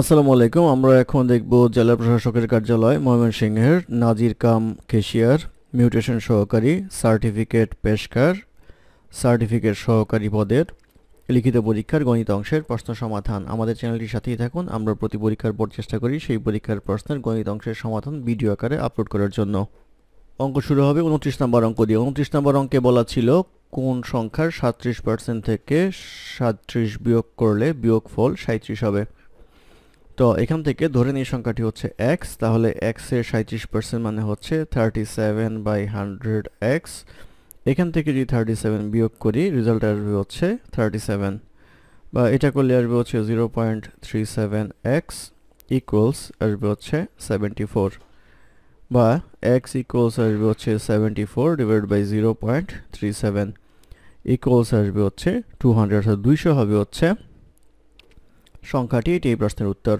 আসসালামু আলাইকুম আমরা এখন দেখব জেলা প্রশাসকের কার্যালয় ময়মনসিংহের নাজির কাম কেশিয়ার মিউটেশন সহকারী সার্টিফিকেট পেশকার সার্টিফিকেট সহকারী পদের লিখিত পরীক্ষার গণিত অংশের প্রশ্ন সমাধান আমাদের চ্যানেলটির সাথেই থাকুন আমরা প্রতি পরীক্ষার পর চেষ্টা করি সেই পরীক্ষার প্রশ্নের গণিত অংশের সমাধান ভিডিও আকারে আপলোড করার জন্য অঙ্ক শুরু হবে উনত্রিশ নম্বর অঙ্ক দিয়ে উনত্রিশ নম্বর অঙ্কে বলা ছিল কোন সংখ্যার সাত্রিশ পার্সেন্ট থেকে সাত্রিশ বিয়োগ করলে বিয়োগ ফল সাঁত্রিশ হবে তো এখান থেকে ধরে নিই সংখ্যাটি হচ্ছে এক্স তাহলে এক্সের সাঁত্রিশ পার্সেন্ট মানে হচ্ছে thirty seven by hundred x এখান থেকে যদি থার্টি সেভেন বিয়োগ করি রেজাল্ট আসবে হচ্ছে থার্টি সেভেন বা এটা করলে আসবে হচ্ছে zero point three seven x equals আসবে হচ্ছে সেভেন্টি ফোর বা এক্স ইকুয়ালস আসবে হচ্ছে seventy four divide by zero point three seven equals আসবে হচ্ছে টু হান্ড্রেড অর্থাৎ দুইশো হবে হচ্ছে সংখ্যাটি এটি এই প্রশ্নের উত্তর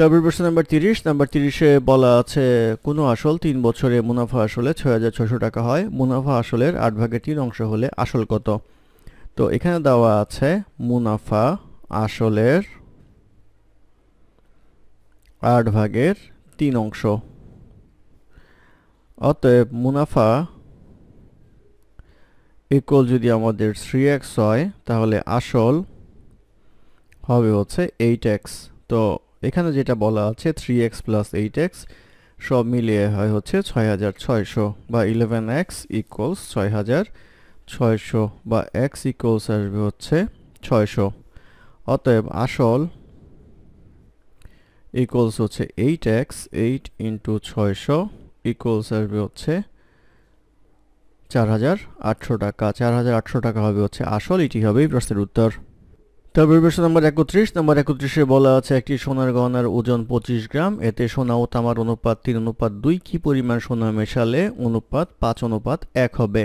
তবে প্রশ্ন নাম্বার তিরিশ নাম্বার তিরিশে বলা আছে কোনো আসল তিন বছরে মুনাফা আসলে ছয় হাজার ছশো টাকা হয় মুনাফা আসলের আট ভাগের তিন অংশ হলে আসল কত তো এখানে দেওয়া আছে মুনাফা আসলের আট ভাগের তিন অংশ অতএব মুনাফা ইকুয়াল যদি আমাদের থ্রি হয় তাহলে আসল হবে হচ্ছে এইট তো এখানে যেটা বলা আছে three x plus eight x সব মিলিয়ে হয় হচ্ছে ছয় হাজার ছয়শো বা ইলেভেন এক্স ইকুয়ালস ছয় হাজার ছয়শো বা এক্স ইকুয়ালস আসবে হচ্ছে ছয়শো অতএব আসল ইকুয়ালস হচ্ছে এইট এক্স এইট ইন্টু ছয়শো ইকুয়ালস আসবে হচ্ছে চার হাজার আটশো টাকা চার হাজার আটশো টাকা হবে হচ্ছে আসল এটি হবে এই প্রশ্নের উত্তর তার পরিবেশন নম্বর একত্রিশ নম্বর একত্রিশে বলা আছে একটি সোনার গহনার ওজন পঁচিশ গ্রাম এতে সোনা ও তামার অনুপাত তিন অনুপাত দুই কি পরিমাণ সোনা মেশালে অনুপাত পাঁচ অনুপাত এক হবে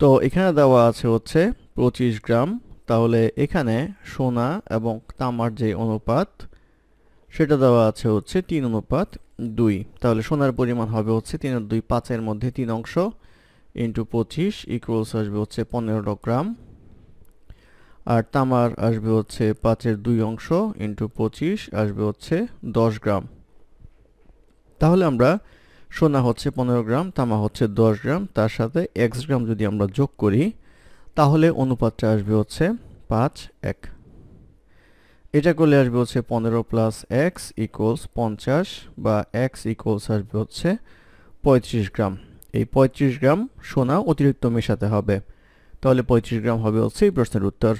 তো এখানে দেওয়া আছে হচ্ছে পঁচিশ গ্রাম তাহলে এখানে সোনা এবং তামার যে অনুপাত সেটা দেওয়া আছে হচ্ছে তিন অনুপাত দুই তাহলে সোনার পরিমাণ হবে হচ্ছে তিন দুই পাঁচের মধ্যে তিন অংশ ইন্টু পঁচিশ ইকুয়ালস আসবে হচ্ছে পনেরো গ্রাম আর তামার আসবে হচ্ছে পাঁচের দুই অংশ ইন্টু পঁচিশ আসবে হচ্ছে দশ গ্রাম তাহলে আমরা সোনা হচ্ছে পনেরো গ্রাম তামা হচ্ছে দশ গ্রাম তার সাথে এক্স গ্রাম যদি আমরা যোগ করি তাহলে অনুপাতটা আসবে হচ্ছে পাঁচ এক এটা করলে আসবে হচ্ছে পনেরো প্লাস এক্স ইকুয়ালস পঞ্চাশ বা এক্স ইকুয়ালস আসবে হচ্ছে পঁয়ত্রিশ গ্রাম এই পঁয়ত্রিশ গ্রাম সোনা অতিরিক্ত মেশাতে হবে তাহলে পঁয়ত্রিশ গ্রাম হবে হচ্ছে এই প্রশ্নের উত্তর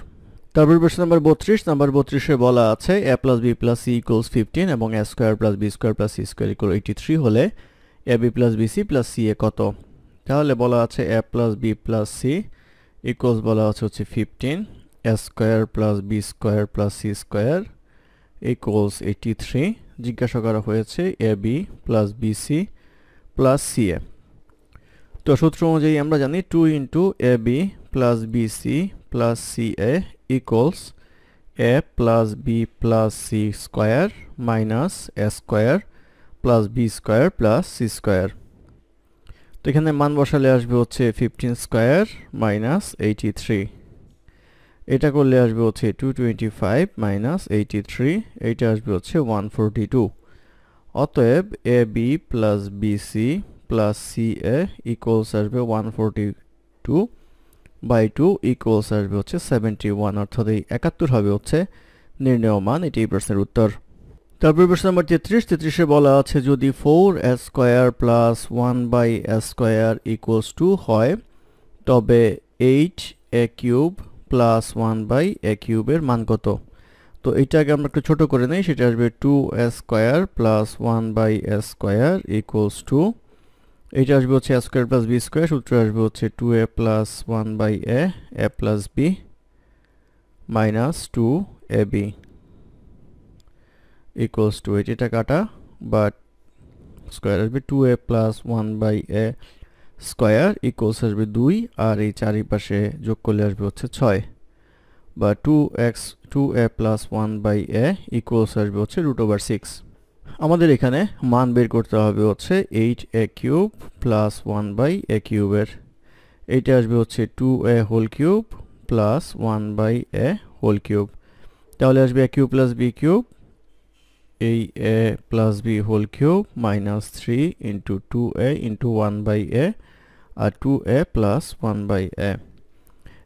তারপর প্রশ্ন নাম্বার বত্রিশ নাম্বার বত্রিশে বলা আছে a plus b plus c equals fifteen এবং a square plus b square plus c square equal eighty three হলে a b plus b c plus c a কত তাহলে বলা আছে a plus b plus c equals বলা আছে হচ্ছে fifteen a square plus b square plus c square equals eighty three জিজ্ঞাসা করা হয়েছে a b plus b c plus c a তো সূত্র অনুযায়ী আমরা জানি two into a b plus b c plus c a equals a plus b plus c square minus a square plus b square plus c square তো এখানে মান বসালে আসবে হচ্ছে fifteen square minus eighty three এটা করলে আসবে হচ্ছে two twenty five minus eighty three এইটা আসবে হচ্ছে ওয়ান ফোরটি টু অতএব a b plus b c plus c a equals আসবে one forty two by two equals আসবে হচ্ছে সেভেন্টি ওয়ান অর্থাৎ এই একাত্তর হবে হচ্ছে নির্ণয় মান এটি এই প্রশ্নের উত্তর তারপর প্রশ্ন নম্বর তেত্রিশ তেত্রিশে বলা আছে যদি four s square plus one by s square equals two হয় তবে eight a cube plus one by a কিউবের মান কত তো আগে আমরা একটু ছোটো করে নেই সেটা আসবে two s square plus one by s square equals two এইটা আসবে হচ্ছে a square plus b square সূত্র আসবে হচ্ছে two a plus one by a a plus b minus two a b equals two eight এটা কাটা but square আসবে two a plus one by a square equals আসবে দুই আর এই চারিপাশে যোগ করলে আসবে হচ্ছে ছয় বা two x two a plus one by a equals আসবে হচ্ছে রুট ওভার সিক্স আমাদের এখানে মান বের করতে হবে হচ্ছে eight a cube plus one by a কিউবের এইটা আসবে হচ্ছে two a whole cube plus one by a whole cube তাহলে আসবে a cube plus b cube এই a plus b whole cube minus three into two a into one by a আর two a plus one by a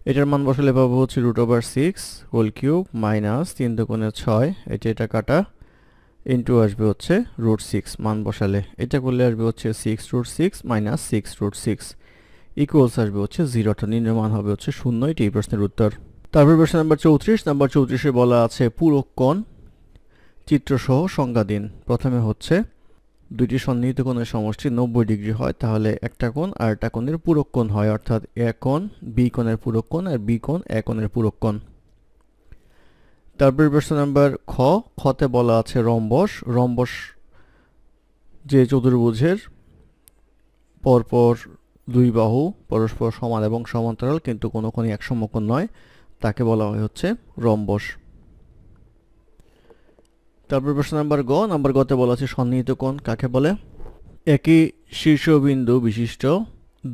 এটার মান বসালে পাবো হচ্ছে root over six whole cube minus তিন দোকানে ছয় এটা এটা কাটা ইন্টু আসবে হচ্ছে রুট সিক্স মান বসালে এটা করলে আসবে হচ্ছে six root six minus six root six equals আসবে হচ্ছে জিরো অর্থাৎ নিম্ন মান হবে হচ্ছে শূন্য এটি এই প্রশ্নের উত্তর তারপর প্রশ্ন নাম্বার চৌত্রিশ নাম্বার চৌত্রিশে বলা আছে পূরক চিত্রসহ সংজ্ঞাধীন প্রথমে হচ্ছে দুইটি সন্নিহিত কোণের সমষ্টি নব্বই ডিগ্রি হয় তাহলে একটা কোণ আর একটা কোণের পূরক কোণ হয় অর্থাৎ এ কোণ বি কোণের পূরক কোণ আর বি কোণ এ কোণের পূরক তারপর প্রশ্ন নাম্বার খ খতে বলা আছে রম্বস রম্বস যে চতুর্ভুজের পরপর দুই বাহু পরস্পর সমান এবং সমান্তরাল কিন্তু কোনো কোনো এক সমকোণ নয় তাকে বলা হয় হচ্ছে রম্বস তারপর প্রশ্ন নাম্বার গ নাম্বার গতে বলা আছে সন্নিহিত কোণ কাকে বলে একই শীর্ষবিন্দু বিশিষ্ট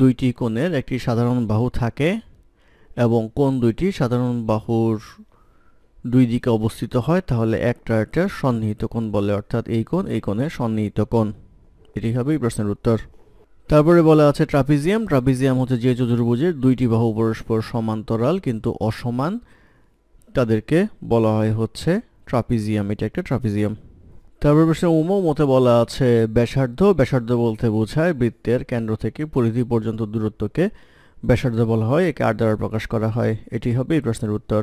দুইটি কোণের একটি সাধারণ বাহু থাকে এবং কোণ দুইটি সাধারণ বাহুর দুই দিকে অবস্থিত হয় তাহলে এক একটা সন্নিহিত কোণ বলে অর্থাৎ এই কোণ এই কোণের সন্নিহিত কোণ এটি হবে এই প্রশ্নের উত্তর তারপরে বলা আছে ট্রাপিজিয়াম ট্রাপিজিয়াম হচ্ছে যে চতুর্ভুজের দুইটি বাহু পরস্পর সমান্তরাল কিন্তু অসমান তাদেরকে বলা হয় হচ্ছে ট্রাপিজিয়াম এটা একটা ট্রাপিজিয়াম তারপরে প্রশ্ন উম মতে বলা আছে ব্যাসার্ধ ব্যাসার্ধ বলতে বোঝায় বৃত্তের কেন্দ্র থেকে পরিধি পর্যন্ত দূরত্বকে ব্যাসার্ধ বলা হয় একে আর দ্বারা প্রকাশ করা হয় এটি হবে এই প্রশ্নের উত্তর